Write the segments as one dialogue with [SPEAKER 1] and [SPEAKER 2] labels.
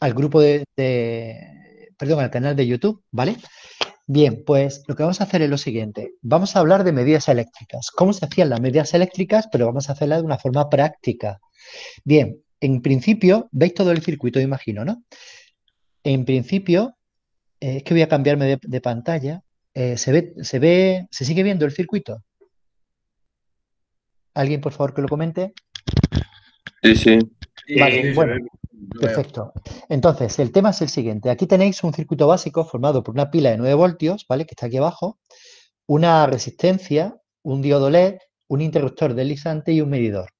[SPEAKER 1] al grupo de, perdón, al canal de YouTube, ¿vale? Bien, pues lo que vamos a hacer es lo siguiente. Vamos a hablar de medidas eléctricas. ¿Cómo se hacían las medidas eléctricas? Pero vamos a hacerla de una forma práctica. Bien, en principio, veis todo el circuito, imagino, ¿no? En principio, eh, es que voy a cambiarme de, pantalla. Eh, se ve, se ve, se sigue viendo el circuito. ¿Alguien, por favor, que lo comente? Sí, sí. Vale, bueno. Perfecto. Entonces, el tema es el siguiente. Aquí tenéis un circuito básico formado por una pila de 9 voltios, ¿vale? Que está aquí abajo, una resistencia, un diodo LED, un interruptor deslizante y un medidor.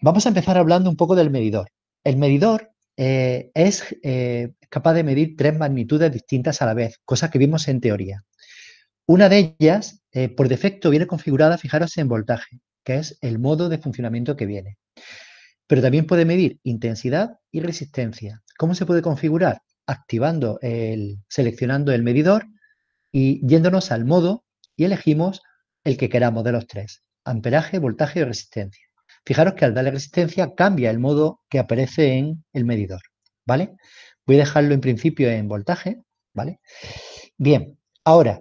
[SPEAKER 1] Vamos a empezar hablando un poco del medidor. El medidor eh, es eh, capaz de medir tres magnitudes distintas a la vez, cosas que vimos en teoría. Una de ellas, eh, por defecto, viene configurada, fijaros, en voltaje, que es el modo de funcionamiento que viene. Pero también puede medir intensidad y resistencia. ¿Cómo se puede configurar? Activando el, seleccionando el medidor y yéndonos al modo y elegimos el que queramos de los tres. Amperaje, voltaje y resistencia. Fijaros que al darle resistencia cambia el modo que aparece en el medidor, ¿vale? Voy a dejarlo en principio en voltaje, ¿vale? Bien, ahora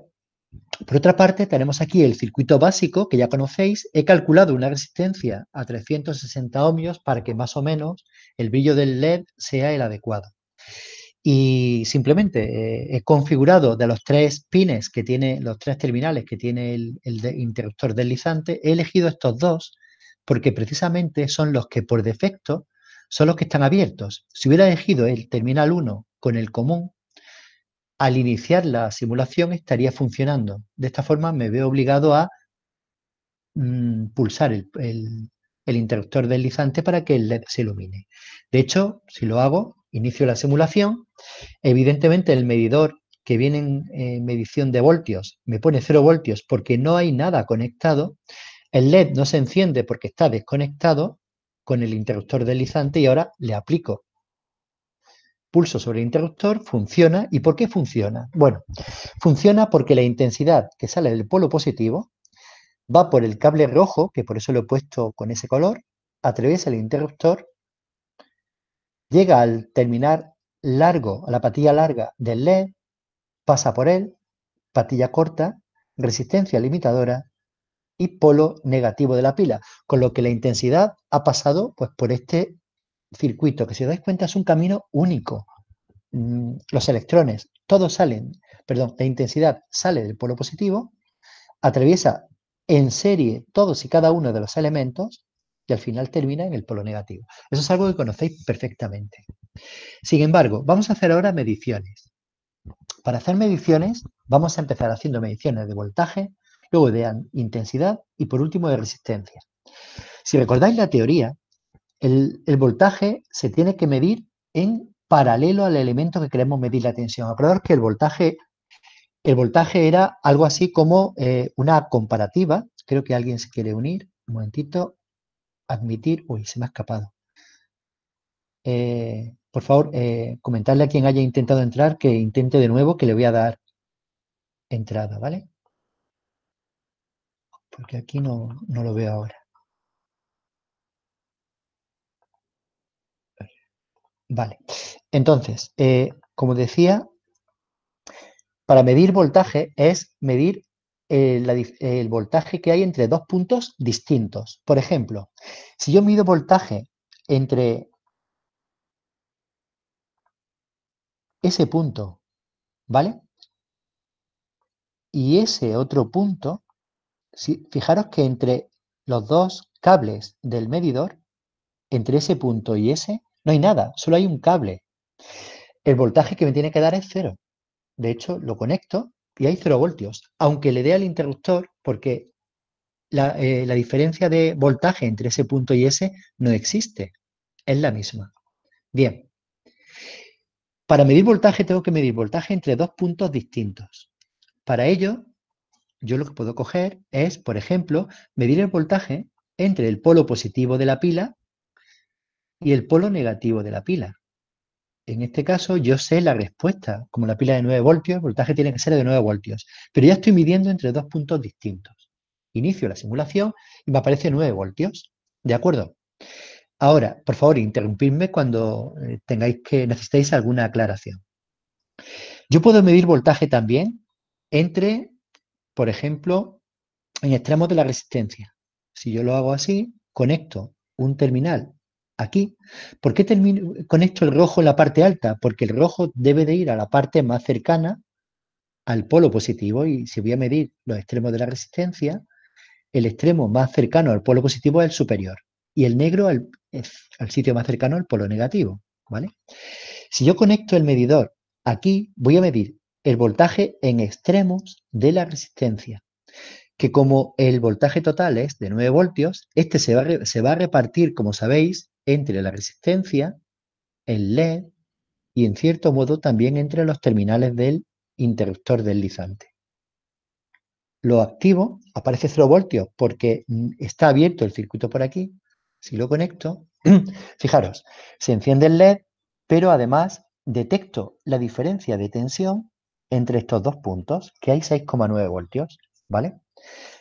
[SPEAKER 1] por otra parte, tenemos aquí el circuito básico que ya conocéis. He calculado una resistencia a 360 ohmios para que más o menos el brillo del LED sea el adecuado. Y simplemente eh, he configurado de los tres pines que tiene, los tres terminales que tiene el, interruptor deslizante, he elegido estos dos porque precisamente son los que por defecto son los que están abiertos. Si hubiera elegido el terminal 1 con el común, al iniciar la simulación estaría funcionando. De esta forma me veo obligado a mm, pulsar el, interruptor deslizante para que el LED se ilumine. De hecho, si lo hago, inicio la simulación, evidentemente el medidor que viene en medición de voltios me pone 0 voltios porque no hay nada conectado, el LED no se enciende porque está desconectado con el interruptor deslizante y ahora le aplico pulso sobre el interruptor, funciona. ¿Y por qué funciona? Bueno, funciona porque la intensidad que sale del polo positivo va por el cable rojo, que por eso lo he puesto con ese color, atraviesa el interruptor, llega al terminar largo, a la patilla larga del LED, pasa por él, patilla corta, resistencia limitadora y polo negativo de la pila, con lo que la intensidad ha pasado pues, por este circuito que si os dais cuenta es un camino único. Mm, los electrones, todos salen, perdón, la intensidad sale del polo positivo, atraviesa en serie todos y cada uno de los elementos y al final termina en el polo negativo. Eso es algo que conocéis perfectamente. Sin embargo, vamos a hacer ahora mediciones. Para hacer mediciones, vamos a empezar haciendo mediciones de voltaje, luego de intensidad y por último de resistencia. Si recordáis la teoría, el, voltaje se tiene que medir en paralelo al elemento que queremos medir la tensión. Acordaros que el voltaje, el voltaje era algo así como eh, una comparativa. Creo que alguien se quiere unir. Un momentito. Admitir. Uy, se me ha escapado. Eh, por favor, eh, comentarle a quien haya intentado entrar que intente de nuevo, que le voy a dar entrada, ¿vale? Porque aquí no lo veo ahora. Vale. Entonces, eh, como decía, para medir voltaje es medir el voltaje que hay entre dos puntos distintos. Por ejemplo, si yo mido voltaje entre ese punto, ¿vale? Y ese otro punto, si, fijaros que entre los dos cables del medidor, entre ese punto y ese, no hay nada, solo hay un cable. El voltaje que me tiene que dar es cero. De hecho, lo conecto y hay cero voltios, aunque le dé al interruptor, porque eh, la, diferencia de voltaje entre ese punto y ese no existe, es la misma. Bien, para medir voltaje tengo que medir voltaje entre dos puntos distintos. Para ello, yo lo que puedo coger es, por ejemplo, medir el voltaje entre el polo positivo de la pila y el polo negativo de la pila. En este caso yo sé la respuesta, como la pila de 9 voltios, el voltaje tiene que ser de 9 voltios, pero ya estoy midiendo entre dos puntos distintos. Inicio la simulación y me aparece 9 voltios, ¿de acuerdo? Ahora, por favor, interrumpidme cuando eh, tengáis que necesitéis alguna aclaración. Yo puedo medir voltaje también entre, por ejemplo, en extremos de la resistencia. Si yo lo hago así, conecto un terminal aquí. ¿Por qué termino, conecto el rojo en la parte alta? Porque el rojo debe de ir a la parte más cercana al polo positivo y si voy a medir los extremos de la resistencia, el extremo más cercano al polo positivo es el superior y el negro al, sitio más cercano al polo negativo. ¿vale? Si yo conecto el medidor aquí, voy a medir el voltaje en extremos de la resistencia que como el voltaje total es de 9 voltios, este se va, se va a repartir, como sabéis, entre la resistencia, el LED y en cierto modo también entre los terminales del interruptor deslizante. Lo activo, aparece 0 voltios porque mm, está abierto el circuito por aquí. Si lo conecto, fijaros, se enciende el LED, pero además detecto la diferencia de tensión entre estos dos puntos, que hay 6,9 voltios, ¿vale?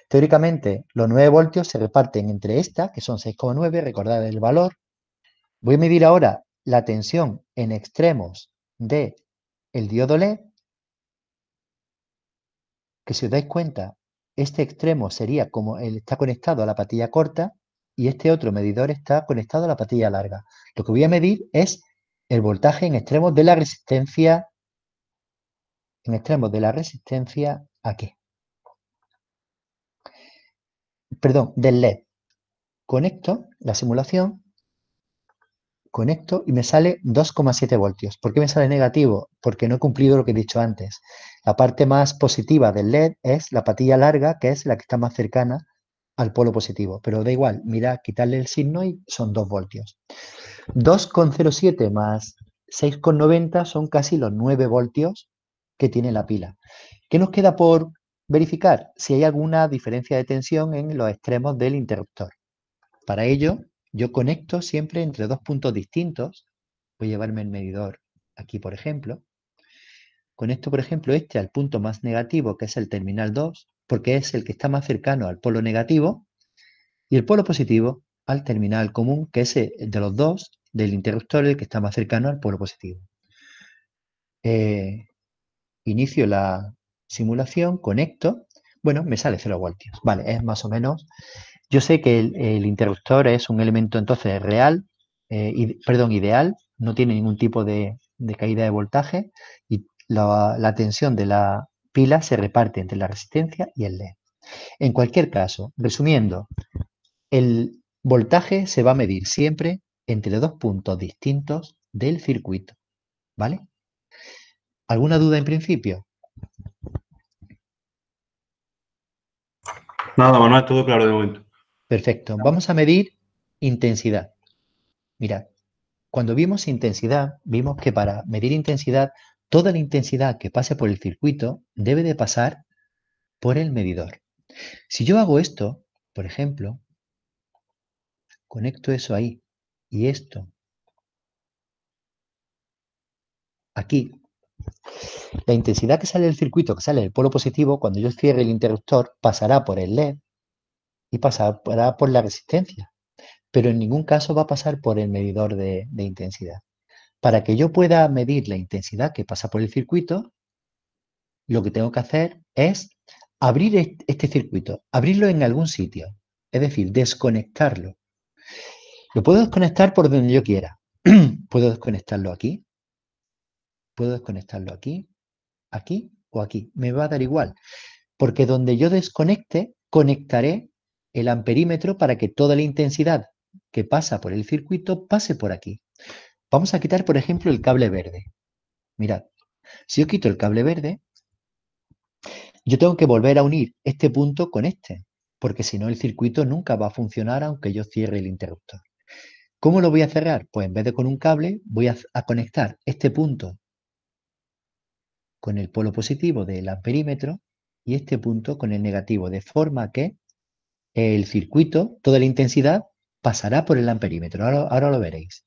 [SPEAKER 1] Teóricamente, los 9 voltios se reparten entre esta, que son 6,9, recordad el valor, Voy a medir ahora la tensión en extremos de el diodo LED, que si os dais cuenta, este extremo sería como él está conectado a la patilla corta y este otro medidor está conectado a la patilla larga. Lo que voy a medir es el voltaje en extremos de la resistencia en extremos de la resistencia a qué. Perdón, del LED. Conecto la simulación conecto y me sale 2,7 voltios. ¿Por qué me sale negativo? Porque no he cumplido lo que he dicho antes. La parte más positiva del LED es la patilla larga, que es la que está más cercana al polo positivo. Pero da igual, mira, quitarle el signo y son 2 voltios. 2,07 más 6,90 son casi los 9 voltios que tiene la pila. ¿Qué nos queda por verificar? Si hay alguna diferencia de tensión en los extremos del interruptor. Para ello, yo conecto siempre entre dos puntos distintos. Voy a llevarme el medidor aquí, por ejemplo. Conecto, por ejemplo, este al punto más negativo, que es el terminal 2, porque es el que está más cercano al polo negativo, y el polo positivo al terminal común, que es de los dos del interruptor el que está más cercano al polo positivo. Eh, inicio la simulación, conecto, bueno, me sale 0 voltios. Vale, es más o menos yo sé que el, interruptor es un elemento entonces real, eh, perdón, ideal, no tiene ningún tipo de, caída de voltaje y la, tensión de la pila se reparte entre la resistencia y el LED. En cualquier caso, resumiendo, el voltaje se va a medir siempre entre dos puntos distintos del circuito, ¿vale? ¿Alguna duda en principio? Nada, Manuel, todo claro de momento. Perfecto. Vamos a medir intensidad. Mirad, cuando vimos intensidad, vimos que para medir intensidad, toda la intensidad que pase por el circuito debe de pasar por el medidor. Si yo hago esto, por ejemplo, conecto eso ahí y esto aquí, la intensidad que sale del circuito, que sale del polo positivo, cuando yo cierre el interruptor, pasará por el LED y pasará por la resistencia, pero en ningún caso va a pasar por el medidor de, intensidad. Para que yo pueda medir la intensidad que pasa por el circuito, lo que tengo que hacer es abrir este circuito, abrirlo en algún sitio, es decir, desconectarlo. Lo puedo desconectar por donde yo quiera. puedo desconectarlo aquí, puedo desconectarlo aquí, aquí o aquí. Me va a dar igual, porque donde yo desconecte, conectaré el amperímetro para que toda la intensidad que pasa por el circuito pase por aquí. Vamos a quitar, por ejemplo, el cable verde. Mirad, si yo quito el cable verde, yo tengo que volver a unir este punto con este, porque si no el circuito nunca va a funcionar aunque yo cierre el interruptor. ¿Cómo lo voy a cerrar? Pues en vez de con un cable, voy a, a conectar este punto con el polo positivo del amperímetro y este punto con el negativo, de forma que el circuito, toda la intensidad, pasará por el amperímetro. Ahora, ahora lo veréis.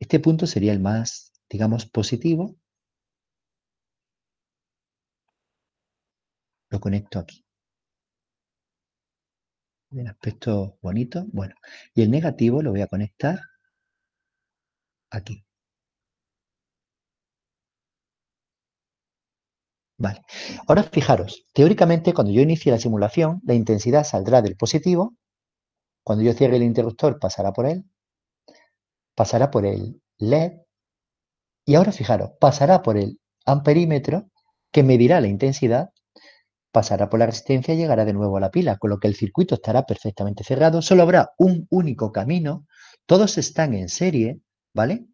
[SPEAKER 1] Este punto sería el más, digamos, positivo. Lo conecto aquí. El aspecto bonito. Bueno, y el negativo lo voy a conectar aquí. Ahora fijaros, teóricamente cuando yo inicie la simulación, la intensidad saldrá del positivo, cuando yo cierre el interruptor pasará por él, pasará por el LED, y ahora fijaros, pasará por el amperímetro que medirá la intensidad, pasará por la resistencia y llegará de nuevo a la pila, con lo que el circuito estará perfectamente cerrado, solo habrá un único camino, todos están en serie, ¿vale?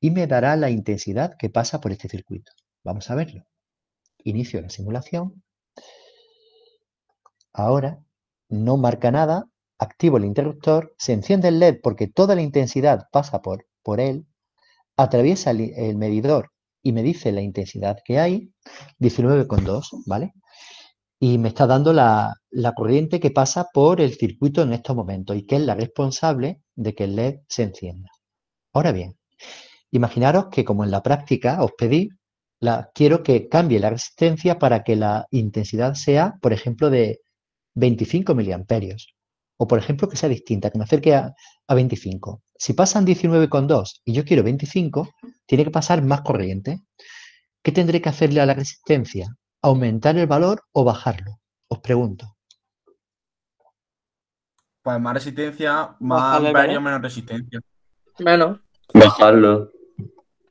[SPEAKER 1] Y me dará la intensidad que pasa por este circuito. Vamos a verlo inicio la simulación. Ahora no marca nada, activo el interruptor, se enciende el LED porque toda la intensidad pasa por, por él, atraviesa el, medidor y me dice la intensidad que hay, 19,2, ¿vale? Y me está dando la, la corriente que pasa por el circuito en estos momentos y que es la responsable de que el LED se encienda. Ahora bien, imaginaros que como en la práctica os pedí, quiero que cambie la resistencia para que la intensidad sea, por ejemplo, de 25 miliamperios. O, por ejemplo, que sea distinta, que me acerque a, a 25. Si pasan 19,2 y yo quiero 25, tiene que pasar más corriente. ¿Qué tendré que hacerle a la resistencia? ¿Aumentar el valor o bajarlo? Os pregunto. Pues más resistencia, más amperio, menos resistencia. Menos. Bajarlo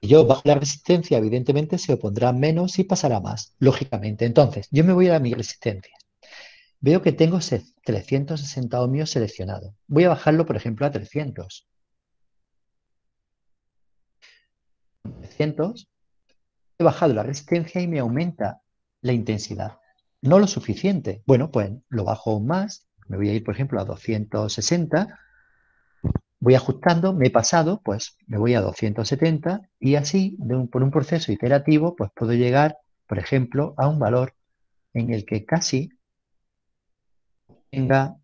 [SPEAKER 1] yo bajo la resistencia, evidentemente se opondrá menos y pasará más, lógicamente. Entonces, yo me voy a mi resistencia. Veo que tengo 360 ohmios seleccionado. Voy a bajarlo, por ejemplo, a 300. 300. He bajado la resistencia y me aumenta la intensidad. No lo suficiente. Bueno, pues lo bajo más. Me voy a ir, por ejemplo, a 260 voy ajustando, me he pasado, pues me voy a 270 y así, por un proceso iterativo, pues puedo llegar, por ejemplo, a un valor en el que casi tenga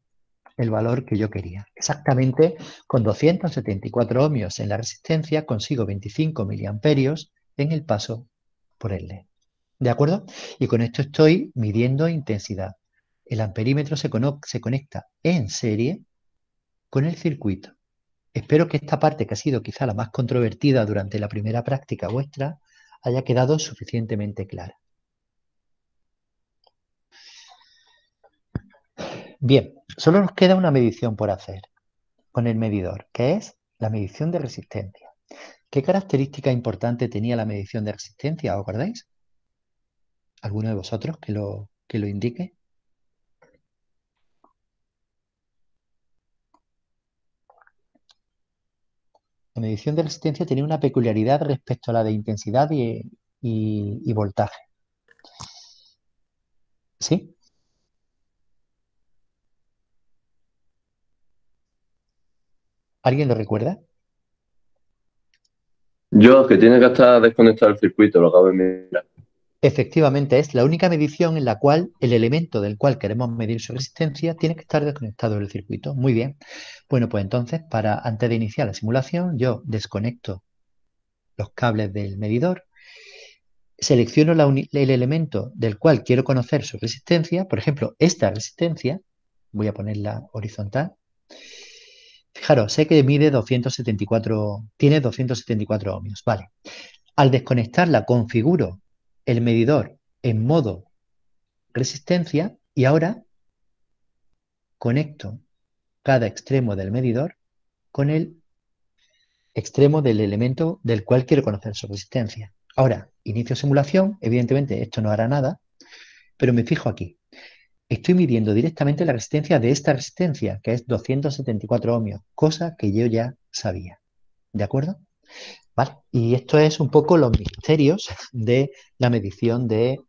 [SPEAKER 1] el valor que yo quería. Exactamente, con 274 ohmios en la resistencia consigo 25 miliamperios en el paso por el LED. ¿De acuerdo? Y con esto estoy midiendo intensidad. El amperímetro se, se conecta en serie con el circuito. Espero que esta parte, que ha sido quizá la más controvertida durante la primera práctica vuestra, haya quedado suficientemente clara. Bien, solo nos queda una medición por hacer con el medidor, que es la medición de resistencia. ¿Qué característica importante tenía la medición de resistencia? ¿Os acordáis? ¿Alguno de vosotros que lo, que lo indique? medición de resistencia tenía una peculiaridad respecto a la de intensidad y, y voltaje. ¿Sí? ¿Alguien lo recuerda? Yo, que tiene que estar desconectado el circuito, lo acabo de mirar. Efectivamente, es la única medición en la cual el elemento del cual queremos medir su resistencia tiene que estar desconectado del circuito. Muy bien. Bueno, pues entonces, para antes de iniciar la simulación, yo desconecto los cables del medidor, selecciono el elemento del cual quiero conocer su resistencia, por ejemplo, esta resistencia, voy a ponerla horizontal. Fijaros, sé que mide 274, tiene 274 ohmios, vale. Al desconectarla configuro el medidor en modo resistencia y ahora conecto cada extremo del medidor con el extremo del elemento del cual quiero conocer su resistencia. Ahora, inicio simulación, evidentemente esto no hará nada, pero me fijo aquí. Estoy midiendo directamente la resistencia de esta resistencia, que es 274 ohmios, cosa que yo ya sabía. ¿De acuerdo? Y esto es un poco los misterios de la medición de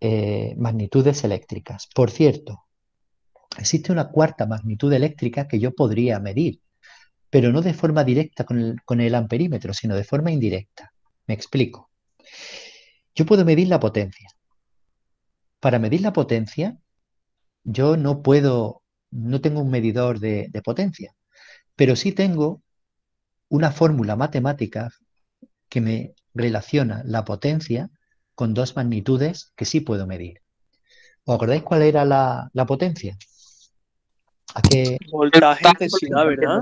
[SPEAKER 1] eh, magnitudes eléctricas. Por cierto, existe una cuarta magnitud eléctrica que yo podría medir, pero no de forma directa con el, amperímetro, sino de forma indirecta. Me explico. Yo puedo medir la potencia. Para medir la potencia, yo no puedo, no tengo un medidor de potencia, pero sí tengo una fórmula matemática que me relaciona la potencia con dos magnitudes que sí puedo medir. ¿Os acordáis cuál era la, potencia? ¿A qué... intensidad, ¿verdad?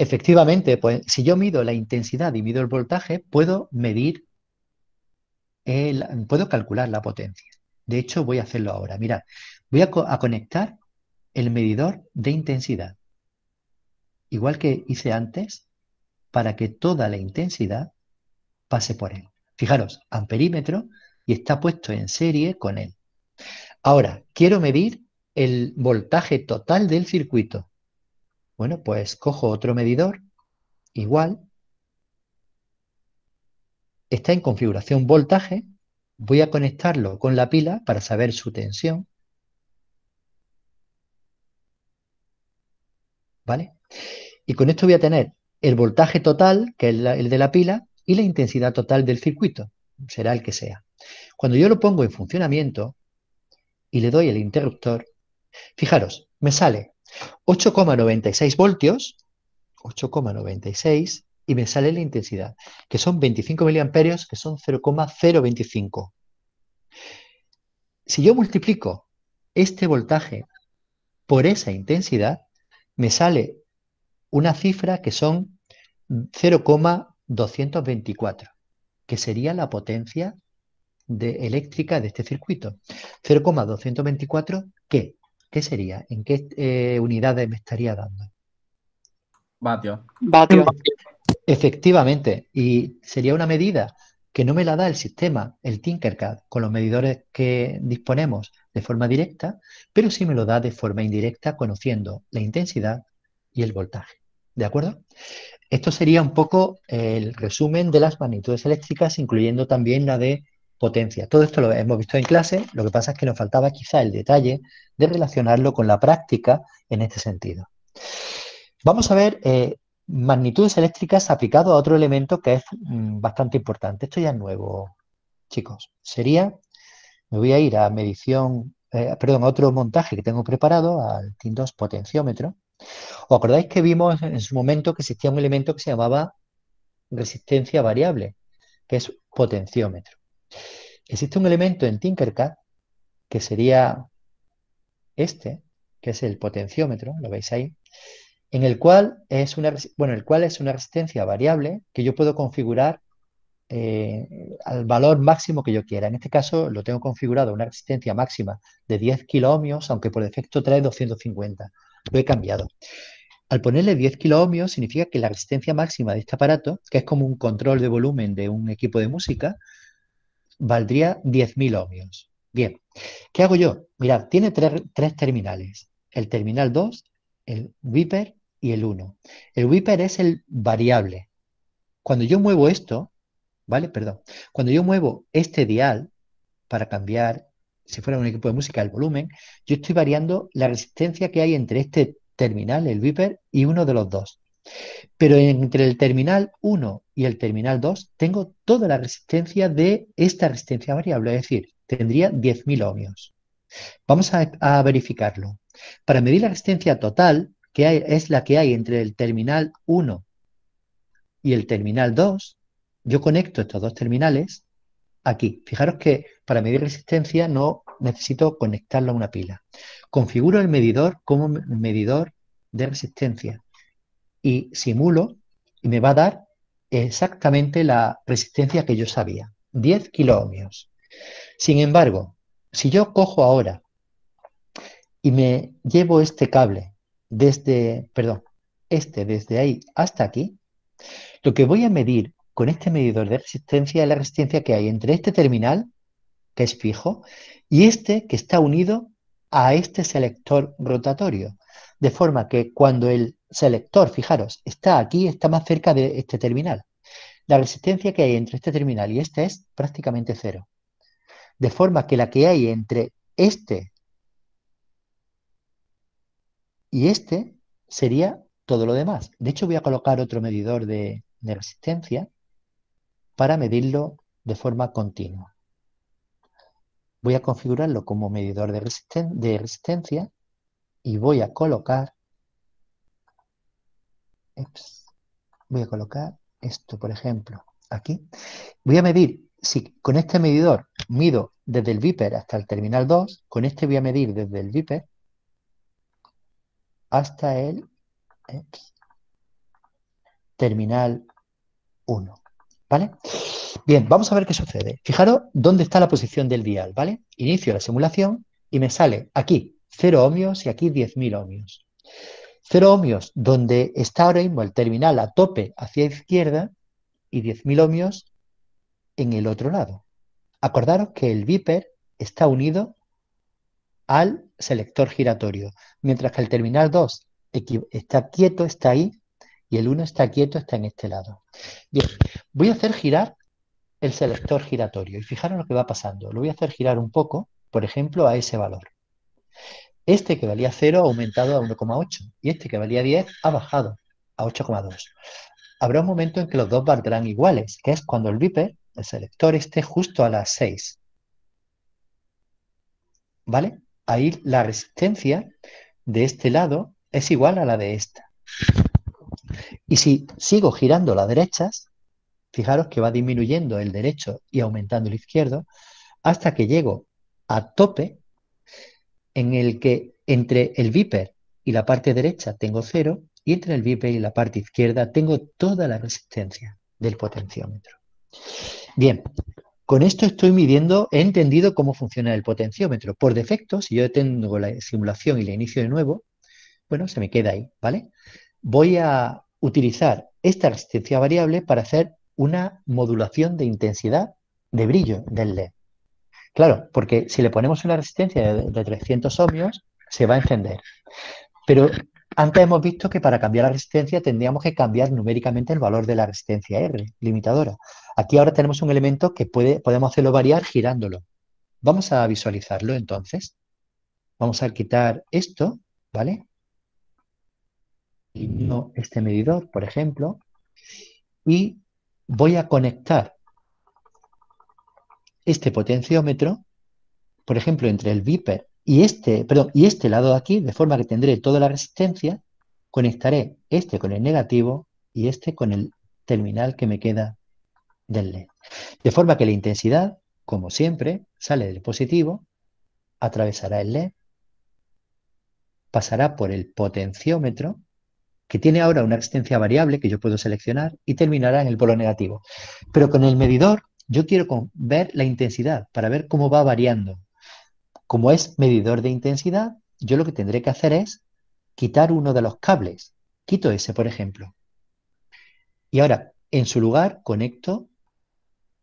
[SPEAKER 1] Efectivamente, pues si yo mido la intensidad y mido el voltaje, puedo medir, el, puedo calcular la potencia. De hecho, voy a hacerlo ahora. Mirad, voy a conectar el medidor de intensidad igual que hice antes, para que toda la intensidad pase por él. Fijaros, amperímetro y está puesto en serie con él. Ahora, quiero medir el voltaje total del circuito. Bueno, pues cojo otro medidor, igual. Está en configuración voltaje. Voy a conectarlo con la pila para saber su tensión. ¿Vale? Y con esto voy a tener el voltaje total, que es el de la pila, y la intensidad total del circuito, será el que sea. Cuando yo lo pongo en funcionamiento y le doy el interruptor, fijaros, me sale 8,96 voltios, 8,96, y me sale la intensidad, que son 25 miliamperios, que son 0,025. Si yo multiplico este voltaje por esa intensidad, me sale una cifra que son 0,224, que sería la potencia eléctrica de este circuito. 0,224, ¿qué? ¿Qué sería? ¿En qué eh, unidades me estaría dando? Vatio. Vatio. Efectivamente, y sería una medida que no me la da el sistema, el Tinkercad, con los medidores que disponemos de forma directa, pero sí me lo da de forma indirecta conociendo la intensidad, y el voltaje. ¿De acuerdo? Esto sería un poco el resumen de las magnitudes eléctricas, incluyendo también la de potencia. Todo esto lo hemos visto en clase, lo que pasa es que nos faltaba quizá el detalle de relacionarlo con la práctica en este sentido. Vamos a ver eh, magnitudes eléctricas aplicado a otro elemento que es mm, bastante importante. Esto ya es nuevo, chicos. Sería, me voy a ir a medición, eh, perdón, a otro montaje que tengo preparado, al TIN2 potenciómetro. ¿Os acordáis que vimos en su momento que existía un elemento que se llamaba resistencia variable, que es potenciómetro? Existe un elemento en Tinkercad que sería este, que es el potenciómetro, lo veis ahí, en el cual es una, bueno, el cual es una resistencia variable que yo puedo configurar eh, al valor máximo que yo quiera. En este caso lo tengo configurado una resistencia máxima de 10 kiloohmios, aunque por defecto trae 250 lo he cambiado. Al ponerle 10 kilo significa que la resistencia máxima de este aparato, que es como un control de volumen de un equipo de música, valdría 10.000 ohmios. Bien, ¿qué hago yo? Mirad, tiene tres, tres terminales, el terminal 2, el Viper y el 1. El Viper es el variable. Cuando yo muevo esto, ¿vale? Perdón. Cuando yo muevo este dial para cambiar si fuera un equipo de música, el volumen, yo estoy variando la resistencia que hay entre este terminal, el Viper, y uno de los dos. Pero entre el terminal 1 y el terminal 2 tengo toda la resistencia de esta resistencia variable, es decir, tendría 10.000 ohmios. Vamos a, verificarlo. Para medir la resistencia total, que es la que hay entre el terminal 1 y el terminal 2, yo conecto estos dos terminales aquí. Fijaros que para medir resistencia no necesito conectarlo a una pila. Configuro el medidor como medidor de resistencia y simulo y me va a dar exactamente la resistencia que yo sabía, 10 kiloohmios. Sin embargo, si yo cojo ahora y me llevo este cable desde, perdón, este desde ahí hasta aquí, lo que voy a medir con este medidor de resistencia la resistencia que hay entre este terminal, que es fijo, y este que está unido a este selector rotatorio. De forma que cuando el selector, fijaros, está aquí, está más cerca de este terminal. La resistencia que hay entre este terminal y este es prácticamente cero. De forma que la que hay entre este y este sería todo lo demás. De hecho, voy a colocar otro medidor de, de resistencia para medirlo de forma continua. Voy a configurarlo como medidor de, resistencia y voy a colocar voy a colocar esto, por ejemplo, aquí. Voy a medir, si con este medidor mido desde el Viper hasta el terminal 2, con este voy a medir desde el Viper hasta el terminal 1. ¿Vale? Bien, vamos a ver qué sucede. Fijaros dónde está la posición del dial, ¿vale? Inicio la simulación y me sale aquí 0 ohmios y aquí 10.000 ohmios. 0 ohmios donde está ahora mismo el terminal a tope hacia izquierda y 10.000 ohmios en el otro lado. Acordaros que el viper está unido al selector giratorio, mientras que el terminal 2 está quieto, está ahí y el 1 está quieto, está en este lado. Bien, voy a hacer girar el selector giratorio y fijaros lo que va pasando. Lo voy a hacer girar un poco, por ejemplo, a ese valor. Este que valía 0 ha aumentado a 1,8 y este que valía 10 ha bajado a 8,2. Habrá un momento en que los dos valdrán iguales, que es cuando el viper, el selector, esté justo a las 6. ¿Vale? Ahí la resistencia de este lado es igual a la de esta. Y si sigo girando las derechas, fijaros que va disminuyendo el derecho y aumentando el izquierdo, hasta que llego a tope, en el que entre el viper y la parte derecha tengo cero, y entre el viper y la parte izquierda tengo toda la resistencia del potenciómetro. Bien, con esto estoy midiendo, he entendido cómo funciona el potenciómetro. Por defecto, si yo tengo la simulación y la inicio de nuevo, bueno, se me queda ahí, ¿vale? Voy a utilizar esta resistencia variable para hacer una modulación de intensidad de brillo del LED. Claro, porque si le ponemos una resistencia de, 300 ohmios, se va a encender. Pero antes hemos visto que para cambiar la resistencia tendríamos que cambiar numéricamente el valor de la resistencia R, limitadora. Aquí ahora tenemos un elemento que puede, podemos hacerlo variar girándolo. Vamos a visualizarlo entonces. Vamos a quitar esto, ¿vale? este medidor, por ejemplo, y voy a conectar este potenciómetro, por ejemplo, entre el viper y este, perdón, y este lado de aquí, de forma que tendré toda la resistencia, conectaré este con el negativo y este con el terminal que me queda del LED. De forma que la intensidad, como siempre, sale del positivo, atravesará el LED, pasará por el potenciómetro que tiene ahora una existencia variable que yo puedo seleccionar y terminará en el polo negativo. Pero con el medidor yo quiero ver la intensidad para ver cómo va variando. Como es medidor de intensidad, yo lo que tendré que hacer es quitar uno de los cables. Quito ese, por ejemplo. Y ahora, en su lugar, conecto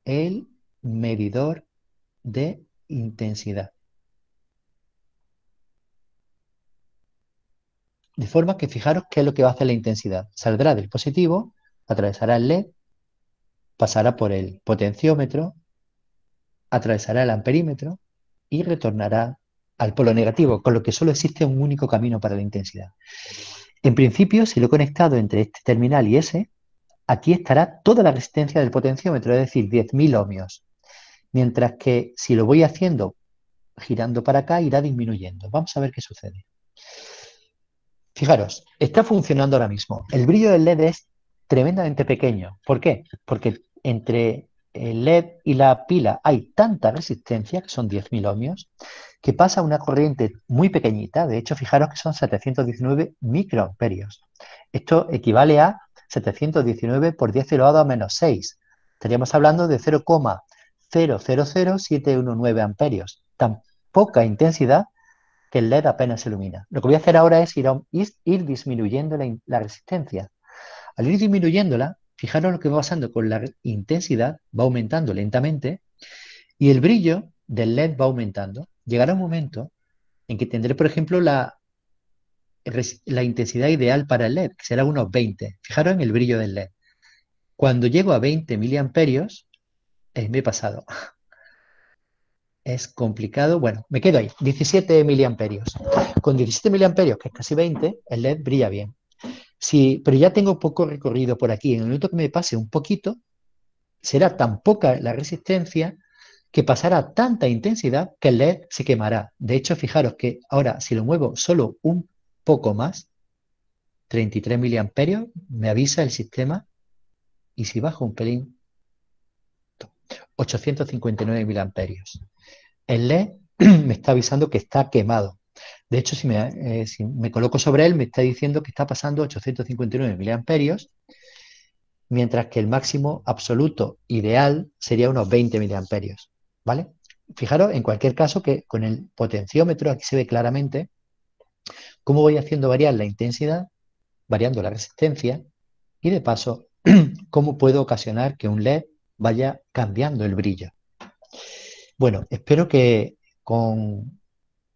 [SPEAKER 1] el medidor de intensidad. De forma que fijaros qué es lo que va a hacer la intensidad. Saldrá del positivo, atravesará el LED, pasará por el potenciómetro, atravesará el amperímetro y retornará al polo negativo, con lo que solo existe un único camino para la intensidad. En principio, si lo he conectado entre este terminal y ese, aquí estará toda la resistencia del potenciómetro, es decir, 10.000 ohmios. Mientras que si lo voy haciendo girando para acá, irá disminuyendo. Vamos a ver qué sucede. Fijaros, está funcionando ahora mismo. El brillo del LED es tremendamente pequeño. ¿Por qué? Porque entre el LED y la pila hay tanta resistencia, que son 10.000 ohmios, que pasa una corriente muy pequeñita, de hecho, fijaros que son 719 microamperios. Esto equivale a 719 por 10 elevado a menos 6. Estaríamos hablando de 0,000719 amperios. Tan poca intensidad el LED apenas ilumina. Lo que voy a hacer ahora es ir, a, ir disminuyendo la, resistencia. Al ir disminuyéndola, fijaros lo que va pasando con la intensidad, va aumentando lentamente y el brillo del LED va aumentando. Llegará un momento en que tendré, por ejemplo, la, la intensidad ideal para el LED, que será unos 20. Fijaros en el brillo del LED. Cuando llego a 20 miliamperios, me he pasado es complicado. Bueno, me quedo ahí. 17 miliamperios. Con 17 miliamperios, que es casi 20, el LED brilla bien. pero ya tengo poco recorrido por aquí. En el minuto que me pase un poquito, será tan poca la resistencia que pasará tanta intensidad que el LED se quemará. De hecho, fijaros que ahora si lo muevo solo un poco más, 33 miliamperios, me avisa el sistema. Y si bajo un pelín, 859.000 amperios. El LED me está avisando que está quemado. De hecho, si me, eh, si me coloco sobre él, me está diciendo que está pasando 859 amperios mientras que el máximo absoluto ideal sería unos 20 amperios ¿Vale? Fijaros, en cualquier caso, que con el potenciómetro aquí se ve claramente cómo voy haciendo variar la intensidad, variando la resistencia y de paso, cómo puedo ocasionar que un LED vaya cambiando el brillo. Bueno, espero que con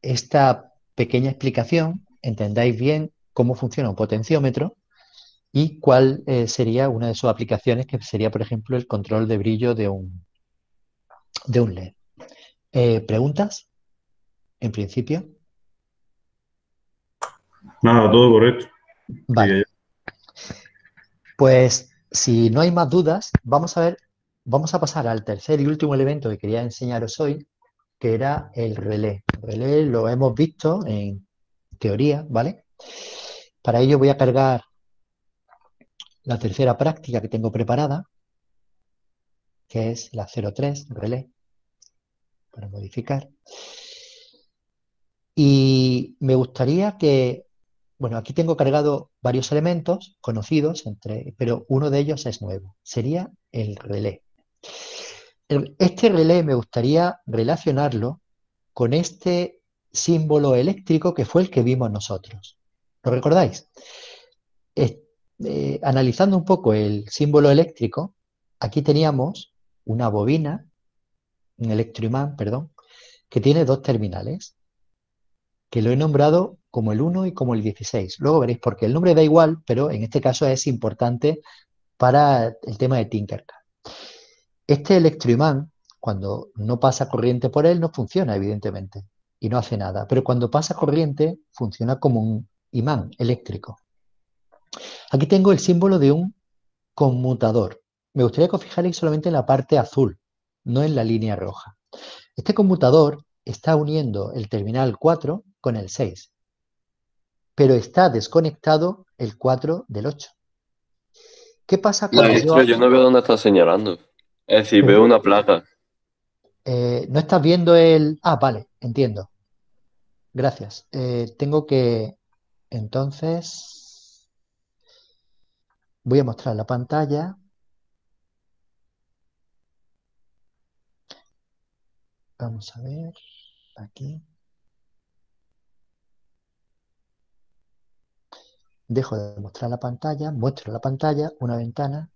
[SPEAKER 1] esta pequeña explicación entendáis bien cómo funciona un potenciómetro y cuál eh, sería una de sus aplicaciones, que sería, por ejemplo, el control de brillo de un, de un LED. Eh, ¿Preguntas? En principio. Nada, todo correcto. Vale. Pues si no hay más dudas, vamos a ver Vamos a pasar al tercer y último elemento que quería enseñaros hoy, que era el relé. El relé lo hemos visto en teoría, ¿vale? Para ello voy a cargar la tercera práctica que tengo preparada, que es la 03, relé, para modificar. Y me gustaría que, bueno, aquí tengo cargado varios elementos conocidos, entre, pero uno de ellos es nuevo, sería el relé. Em, este relé me gustaría relacionarlo con este símbolo eléctrico que fue el que vimos nosotros. ¿Lo recordáis? Eh, analizando un poco el símbolo eléctrico, aquí teníamos una bobina, un electroimán, perdón, que tiene dos terminales, que lo he nombrado como el 1 y como el 16. Luego veréis porque el nombre da igual, pero en este caso es importante para el tema de Tinkercad. Este electroimán, cuando no pasa corriente por él, no funciona, evidentemente, y no hace nada. Pero cuando pasa corriente, funciona como un imán eléctrico. Aquí tengo el símbolo de un conmutador. Me gustaría que os solamente en la parte azul, no en la línea roja. Este conmutador está uniendo el terminal 4 con el 6, pero está desconectado el 4 del 8. ¿Qué pasa cuando yo... yo no veo dónde está señalando. Es eh, decir, veo una placa. Eh, no estás viendo el. Ah, vale, entiendo. Gracias. Eh, tengo que. Entonces. Voy a mostrar la pantalla. Vamos a ver. Aquí. Dejo de mostrar la pantalla, muestro la pantalla, una ventana.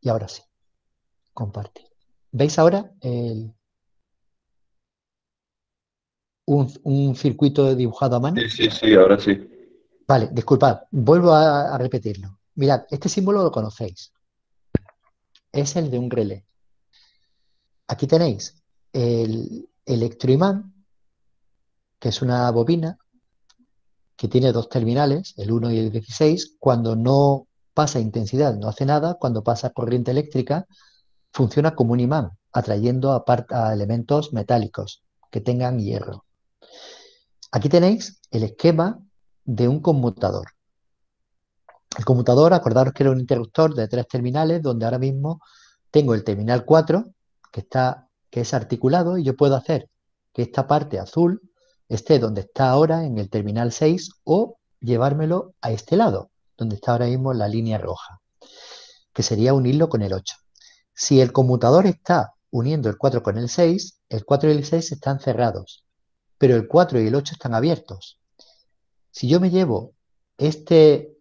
[SPEAKER 1] Y ahora sí compartir. ¿Veis ahora un, circuito dibujado a mano? Sí, sí, sí, ahora sí. Vale, disculpad, vuelvo a repetirlo. Mirad, este símbolo lo conocéis. Es el de un relé. Aquí tenéis el electroimán, que es una bobina que tiene dos terminales, el 1 y el 16. Cuando no pasa intensidad no hace nada, cuando pasa corriente eléctrica funciona como un imán, atrayendo a, elementos metálicos que tengan hierro. Aquí tenéis el esquema de un conmutador. El conmutador, acordaros que era un interruptor de tres terminales, donde ahora mismo tengo el terminal 4, que, está, que es articulado, y yo puedo hacer que esta parte azul esté donde está ahora, en el terminal 6, o llevármelo a este lado, donde está ahora mismo la línea roja, que sería unirlo con el 8. Si el conmutador está uniendo el 4 con el 6, el 4 y el 6 están cerrados, pero el 4 y el 8 están abiertos. Si yo me llevo este,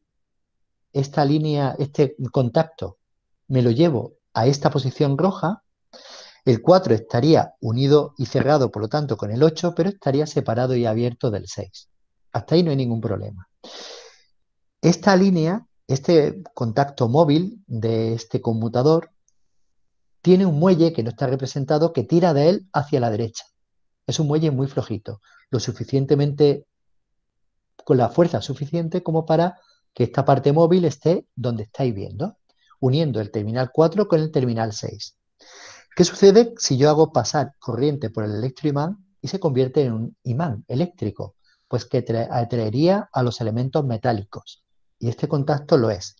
[SPEAKER 1] esta línea, este contacto, me lo llevo a esta posición roja, el 4 estaría unido y cerrado, por lo tanto, con el 8, pero estaría separado y abierto del 6. Hasta ahí no hay ningún problema. Esta línea, este contacto móvil de este conmutador, tiene un muelle que no está representado que tira de él hacia la derecha. Es un muelle muy flojito, lo suficientemente con la fuerza suficiente como para que esta parte móvil esté donde estáis viendo, uniendo el terminal 4 con el terminal 6. ¿Qué sucede si yo hago pasar corriente por el electroimán y se convierte en un imán eléctrico? Pues que atraería a los elementos metálicos. Y este contacto lo es.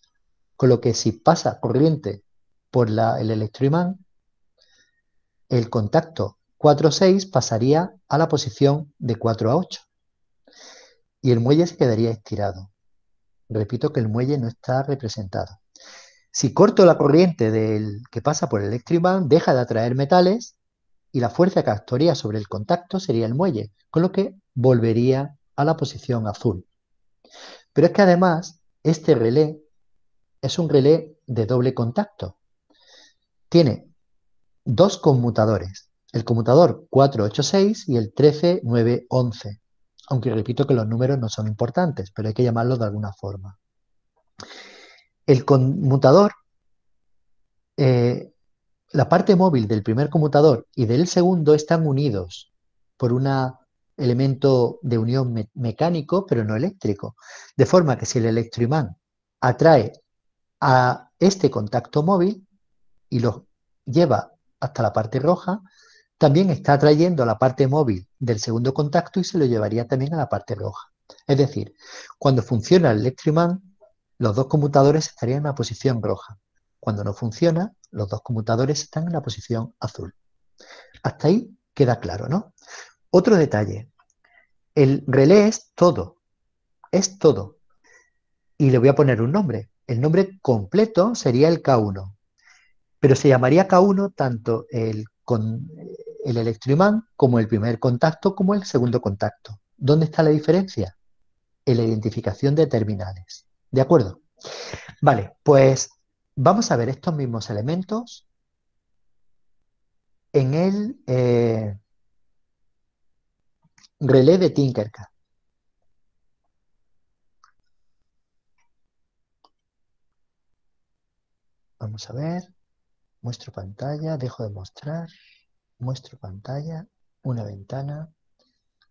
[SPEAKER 1] Con lo que si pasa corriente por el electroimán, el contacto 4-6 pasaría a la posición de 4 a 8 y el muelle se quedaría estirado. Repito que el muelle no está representado. Si corto la corriente del que pasa por el electroimán, deja de atraer metales y la fuerza que actuaría sobre el contacto sería el muelle, con lo que volvería a la posición azul. Pero es que además este relé es un relé de doble contacto, tiene dos conmutadores, el conmutador 486 y el 13911, aunque repito que los números no son importantes, pero hay que llamarlos de alguna forma. El conmutador, eh, la parte móvil del primer conmutador y del segundo están unidos por un elemento de unión mecánico, pero no eléctrico, de forma que si el electroimán atrae a este contacto móvil, y los lleva hasta la parte roja, también está atrayendo la parte móvil del segundo contacto y se lo llevaría también a la parte roja. Es decir, cuando funciona el electroimán, los dos conmutadores estarían en la posición roja. Cuando no funciona, los dos conmutadores están en la posición azul. Hasta ahí queda claro, ¿no? Otro detalle. El relé es todo. Es todo. Y le voy a poner un nombre. El nombre completo sería el K1 pero se llamaría K1 tanto el, con, el electroimán como el primer contacto como el segundo contacto. ¿Dónde está la diferencia? En la identificación de terminales. ¿De acuerdo? Vale, pues vamos a ver estos mismos elementos en el eh, relé de Tinkercad. Vamos a ver muestro pantalla, dejo de mostrar, muestro pantalla, una ventana,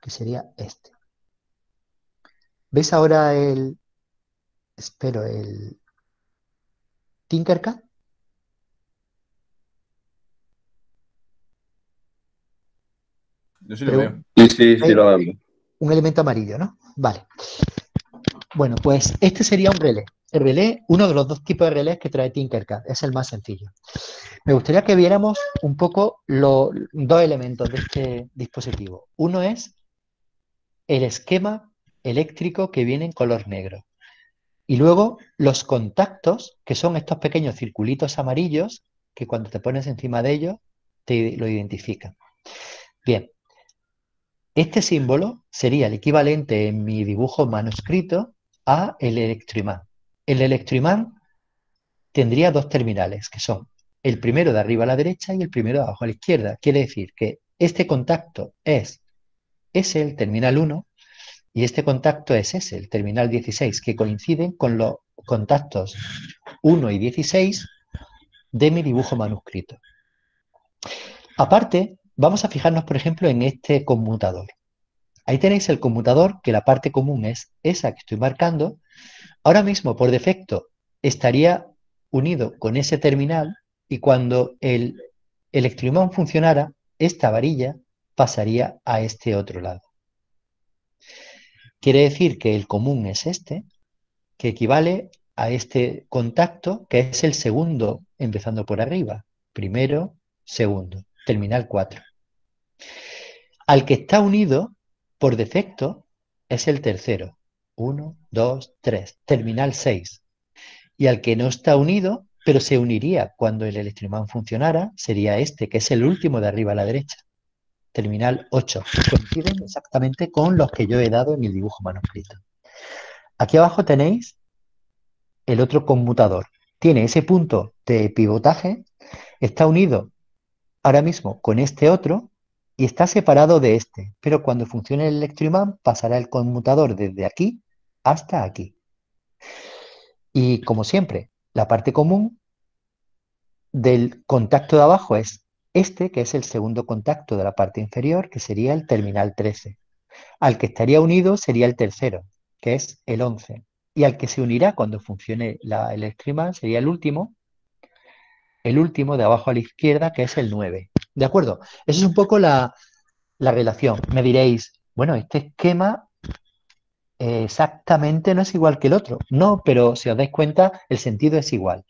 [SPEAKER 1] que sería este. ¿Ves ahora el, espero, el Tinkercad? Yo sí lo veo. Sí, sí, sí lo veo. Un elemento amarillo, ¿no? Vale. Bueno, pues este sería un relé relé, uno de los dos tipos de relés que trae Tinkercad, es el más sencillo. Me gustaría que viéramos un poco los dos elementos de este dispositivo. Uno es el esquema eléctrico que viene en color negro. Y luego los contactos, que son estos pequeños circulitos amarillos que cuando te pones encima de ellos te lo identifican. Bien, este símbolo sería el equivalente en mi dibujo manuscrito a el electroimán. El electroimán tendría dos terminales, que son el primero de arriba a la derecha y el primero de abajo a la izquierda. Quiere decir que este contacto es ese, el terminal 1, y este contacto es ese, el terminal 16, que coinciden con los contactos 1 y 16 de mi dibujo manuscrito. Aparte, vamos a fijarnos, por ejemplo, en este conmutador. Ahí tenéis el conmutador, que la parte común es esa que estoy marcando, Ahora mismo, por defecto, estaría unido con ese terminal y cuando el electroimán funcionara, esta varilla pasaría a este otro lado. Quiere decir que el común es este, que equivale a este contacto, que es el segundo, empezando por arriba. Primero, segundo, terminal 4. Al que está unido, por defecto, es el tercero, 1, 2, 3, terminal 6. Y al que no está unido, pero se uniría cuando el electroimán funcionara, sería este, que es el último de arriba a la derecha, terminal 8. Coinciden exactamente con los que yo he dado en el dibujo manuscrito. Aquí abajo tenéis el otro conmutador. Tiene ese punto de pivotaje, está unido ahora mismo con este otro y está separado de este. Pero cuando funcione el electroimán pasará el conmutador desde aquí hasta aquí. Y como siempre, la parte común del contacto de abajo es este, que es el segundo contacto de la parte inferior, que sería el terminal 13. Al que estaría unido sería el tercero, que es el 11. Y al que se unirá cuando funcione la, el extrema sería el último, el último de abajo a la izquierda, que es el 9. ¿De acuerdo? Esa es un poco la, la relación. Me diréis, bueno, este esquema exactamente no es igual que el otro. No, pero si os dais cuenta, el sentido es igual.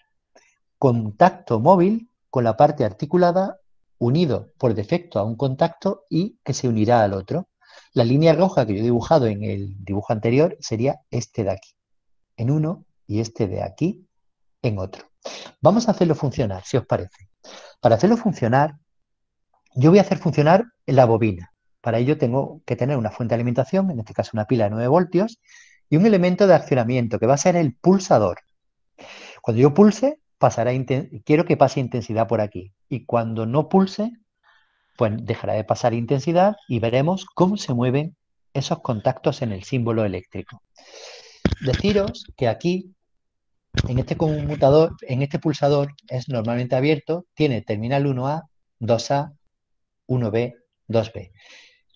[SPEAKER 1] Contacto móvil con la parte articulada unido por defecto a un contacto y que se unirá al otro. La línea roja que yo he dibujado en el dibujo anterior sería este de aquí, en uno, y este de aquí en otro. Vamos a hacerlo funcionar, si os parece. Para hacerlo funcionar, yo voy a hacer funcionar la bobina. Para ello tengo que tener una fuente de alimentación, en este caso una pila de 9 voltios, y un elemento de accionamiento que va a ser el pulsador. Cuando yo pulse, pasará quiero que pase intensidad por aquí. Y cuando no pulse, pues dejará de pasar intensidad y veremos cómo se mueven esos contactos en el símbolo eléctrico. Deciros que aquí, en este conmutador, en este pulsador, es normalmente abierto, tiene terminal 1A, 2A, 1B, 2B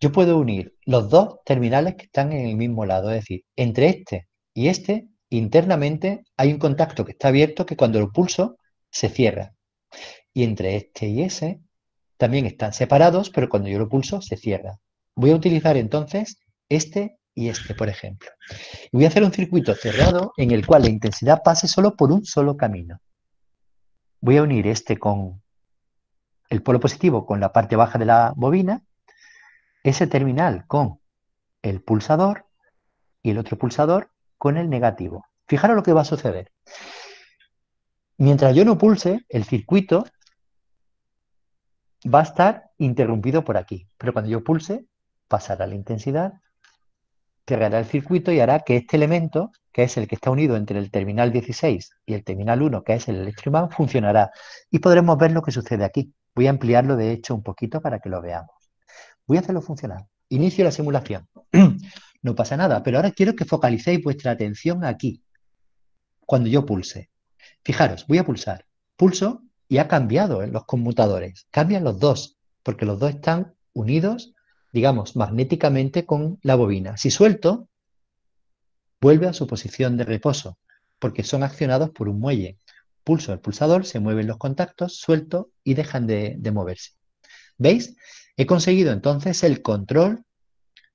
[SPEAKER 1] yo puedo unir los dos terminales que están en el mismo lado, es decir, entre este y este, internamente hay un contacto que está abierto que cuando lo pulso se cierra. Y entre este y ese también están separados, pero cuando yo lo pulso se cierra. Voy a utilizar entonces este y este, por ejemplo. Y voy a hacer un circuito cerrado en el cual la intensidad pase solo por un solo camino. Voy a unir este con el polo positivo con la parte baja de la bobina ese terminal con el pulsador y el otro pulsador con el negativo. Fijaros lo que va a suceder. Mientras yo no pulse, el circuito va a estar interrumpido por aquí. Pero cuando yo pulse, pasará la intensidad, cerrará el circuito y hará que este elemento, que es el que está unido entre el terminal 16 y el terminal 1, que es el electroimán, funcionará. Y podremos ver lo que sucede aquí. Voy a ampliarlo, de hecho, un poquito para que lo veamos. Voy a hacerlo funcionar. Inicio la simulación. no pasa nada, pero ahora quiero que focalicéis vuestra atención aquí, cuando yo pulse. Fijaros, voy a pulsar. Pulso y ha cambiado en ¿eh? los conmutadores. Cambian los dos, porque los dos están unidos, digamos, magnéticamente con la bobina. Si suelto, vuelve a su posición de reposo, porque son accionados por un muelle. Pulso el pulsador, se mueven los contactos, suelto y dejan de, de moverse. ¿Veis? He conseguido entonces el control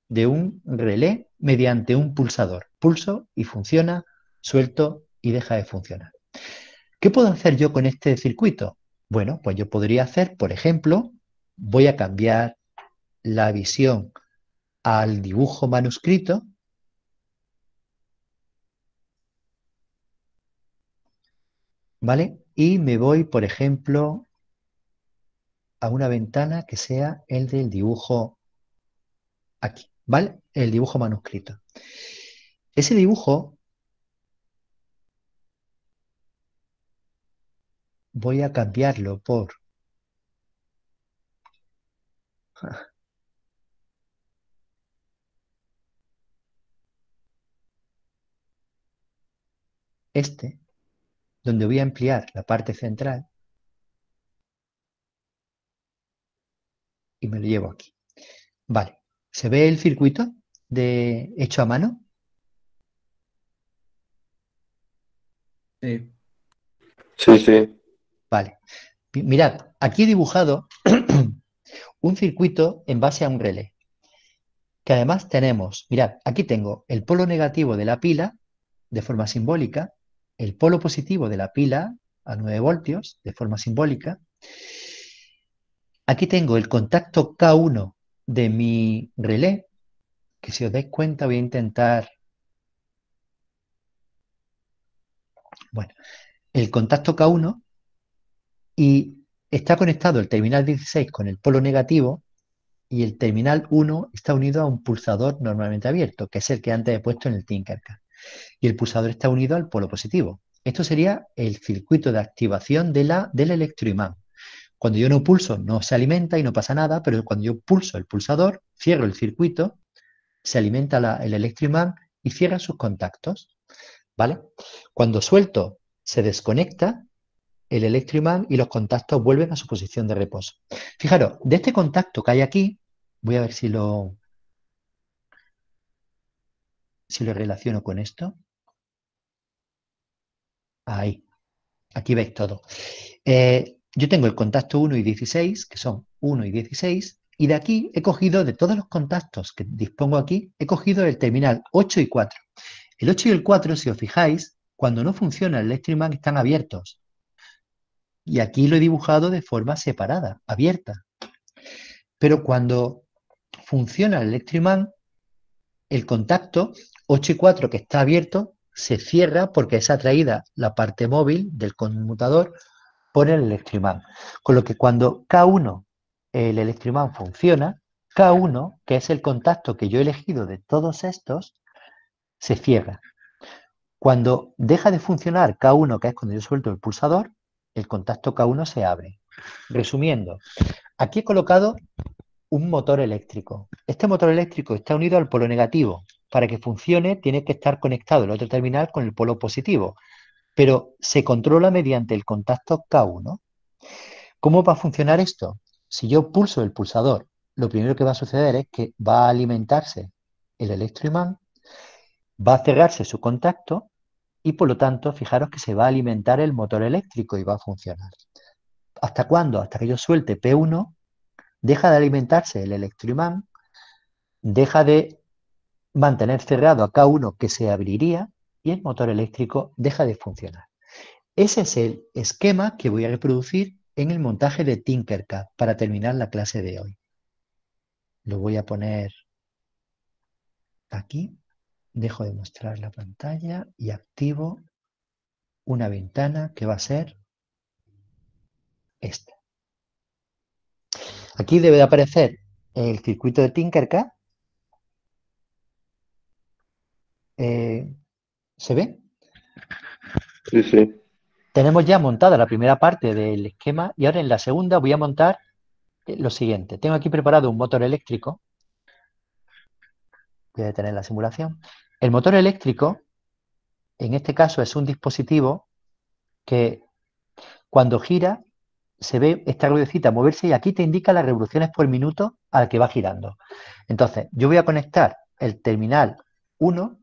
[SPEAKER 1] de un relé mediante un pulsador. Pulso y funciona, suelto y deja de funcionar. ¿Qué puedo hacer yo con este circuito? Bueno, pues yo podría hacer, por ejemplo, voy a cambiar la visión al dibujo manuscrito ¿vale? Y me voy, por ejemplo, a una ventana que sea el del dibujo aquí, ¿vale? El dibujo manuscrito. Ese dibujo voy a cambiarlo por este, donde voy a ampliar la parte central y me lo llevo aquí. Vale, ¿se ve el circuito de hecho a mano? Sí. Sí, sí. Vale. Mirad, aquí he dibujado un circuito en base a un relé. Que además tenemos, mirad, aquí tengo el polo negativo de la pila de forma simbólica, el polo positivo de la pila a 9 voltios de forma simbólica, Aquí tengo el contacto K1 de mi relé, que si os dais cuenta voy a intentar... Bueno, el contacto K1 y está conectado el terminal 16 con el polo negativo y el terminal 1 está unido a un pulsador normalmente abierto, que es el que antes he puesto en el Tinkercad. Y el pulsador está unido al polo positivo. Esto sería el circuito de activación de la, del electroimán. Cuando yo no pulso, no se alimenta y no pasa nada, pero cuando yo pulso el pulsador, cierro el circuito, se alimenta la, el electroimán y cierra sus contactos. ¿Vale? Cuando suelto, se desconecta el electroimán y los contactos vuelven a su posición de reposo. Fijaros, de este contacto que hay aquí, voy a ver si lo, si lo relaciono con esto. Ahí. Aquí veis todo. Eh, yo tengo el contacto 1 y 16, que son 1 y 16, y de aquí he cogido, de todos los contactos que dispongo aquí, he cogido el terminal 8 y 4. El 8 y el 4, si os fijáis, cuando no funciona el ElectriMan, están abiertos. Y aquí lo he dibujado de forma separada, abierta. Pero cuando funciona el Electric el contacto 8 y 4 que está abierto se cierra porque es atraída la parte móvil del conmutador por el electroimán. Con lo que cuando K1, el electroimán funciona, K1, que es el contacto que yo he elegido de todos estos, se cierra. Cuando deja de funcionar K1, que es cuando yo suelto el pulsador, el contacto K1 se abre. Resumiendo, aquí he colocado un motor eléctrico. Este motor eléctrico está unido al polo negativo. Para que funcione tiene que estar conectado el otro terminal con el polo positivo pero se controla mediante el contacto K1. ¿Cómo va a funcionar esto? Si yo pulso el pulsador, lo primero que va a suceder es que va a alimentarse el electroimán, va a cerrarse su contacto y por lo tanto, fijaros que se va a alimentar el motor eléctrico y va a funcionar. ¿Hasta cuándo? Hasta que yo suelte P1, deja de alimentarse el electroimán, deja de mantener cerrado a K1 que se abriría y el motor eléctrico deja de funcionar. Ese es el esquema que voy a reproducir en el montaje de Tinkercad para terminar la clase de hoy. Lo voy a poner aquí, dejo de mostrar la pantalla y activo una ventana que va a ser esta. Aquí debe de aparecer el circuito de Tinkercad. Eh, ¿Se ve? Sí, sí. Tenemos ya montada la primera parte del esquema y ahora en la segunda voy a montar eh, lo siguiente. Tengo aquí preparado un motor eléctrico. Voy a detener la simulación. El motor eléctrico, en este caso, es un dispositivo que cuando gira se ve esta ruedecita moverse y aquí te indica las revoluciones por minuto al que va girando. Entonces, yo voy a conectar el terminal 1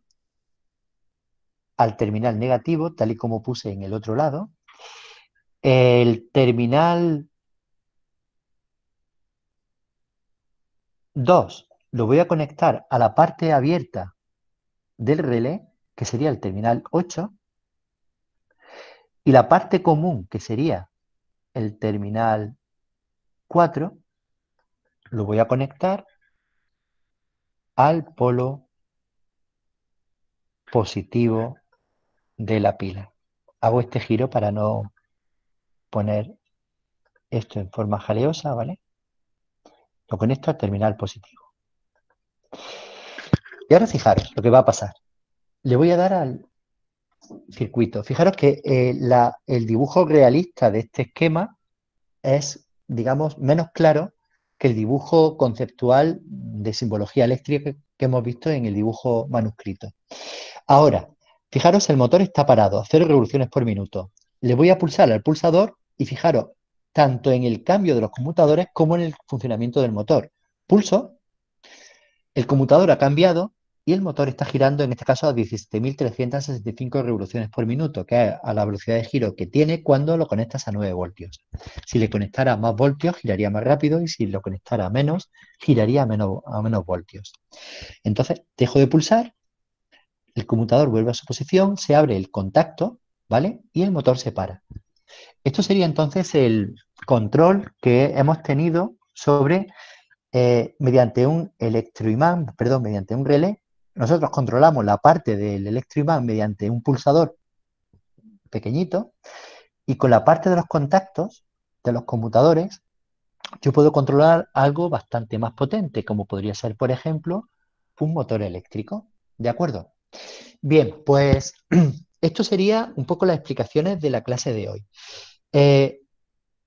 [SPEAKER 1] al terminal negativo, tal y como puse en el otro lado. El terminal 2 lo voy a conectar a la parte abierta del relé, que sería el terminal 8, y la parte común, que sería el terminal 4, lo voy a conectar al polo positivo de la pila. Hago este giro para no poner esto en forma jaleosa, ¿vale? Lo conecto al terminal positivo. Y ahora fijaros lo que va a pasar. Le voy a dar al circuito. Fijaros que eh, el dibujo realista de este esquema es, digamos, menos claro que el dibujo conceptual de simbología eléctrica que hemos visto en el dibujo manuscrito. Ahora, Fijaros, el motor está parado, cero revoluciones por minuto. Le voy a pulsar al pulsador y fijaros, tanto en el cambio de los conmutadores como en el funcionamiento del motor. Pulso, el conmutador ha cambiado y el motor está girando, en este caso, a 17.365 revoluciones por minuto, que es a la velocidad de giro que tiene cuando lo conectas a 9 voltios. Si le conectara a más voltios, giraría más rápido, y si lo conectara a menos, giraría a menos, a menos voltios. Entonces, dejo de pulsar el conmutador vuelve a su posición, se abre el contacto, ¿vale? Y el motor se para. Esto sería entonces el control que hemos tenido sobre, eh, mediante un electroimán, perdón, mediante un relé, nosotros controlamos la parte del electroimán mediante un pulsador pequeñito y con la parte de los contactos de los conmutadores yo puedo controlar algo bastante más potente, como podría ser, por ejemplo, un motor eléctrico. ¿De acuerdo? Bien, pues esto sería un poco las explicaciones de la clase de hoy. Eh,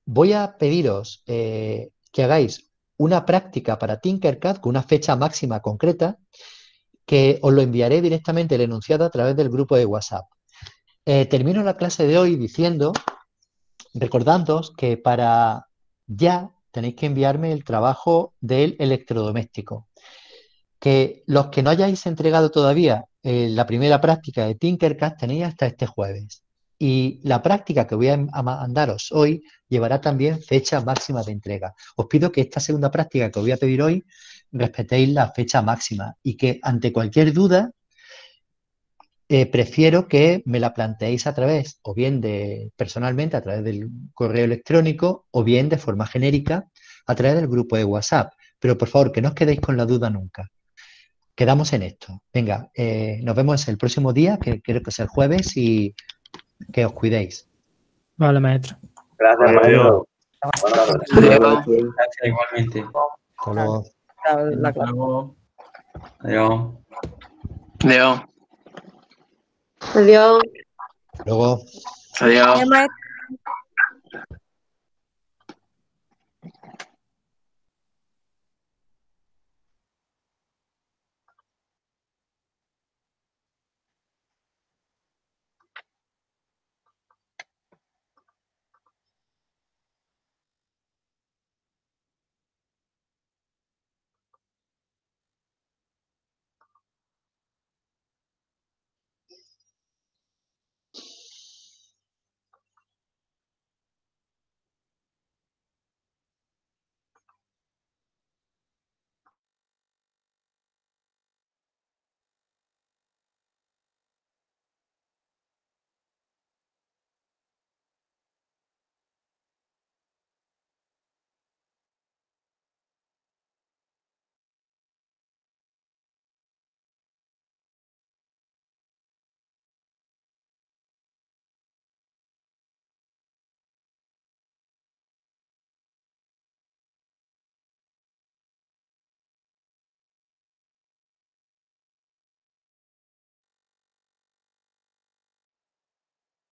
[SPEAKER 1] voy a pediros eh, que hagáis una práctica para Tinkercad con una fecha máxima concreta que os lo enviaré directamente el enunciado a través del grupo de WhatsApp. Eh, termino la clase de hoy diciendo, recordándoos que para ya tenéis que enviarme el trabajo del electrodoméstico. Que los que no hayáis entregado todavía eh, la primera práctica de Tinkercast tenéis hasta este jueves. Y la práctica que voy a mandaros hoy llevará también fecha máxima de entrega. Os pido que esta segunda práctica que os voy a pedir hoy respetéis la fecha máxima y que ante cualquier duda eh, prefiero que me la planteéis a través, o bien de personalmente a través del correo electrónico, o bien de forma genérica a través del grupo de WhatsApp. Pero por favor, que no os quedéis con la duda nunca quedamos en esto. Venga, eh, nos vemos el próximo día, que creo que es el jueves, y que os cuidéis. Vale, maestro. Gracias, adiós. Adiós. Igualmente. Hasta luego. Adiós. Adiós. Adiós. Luego. Adiós.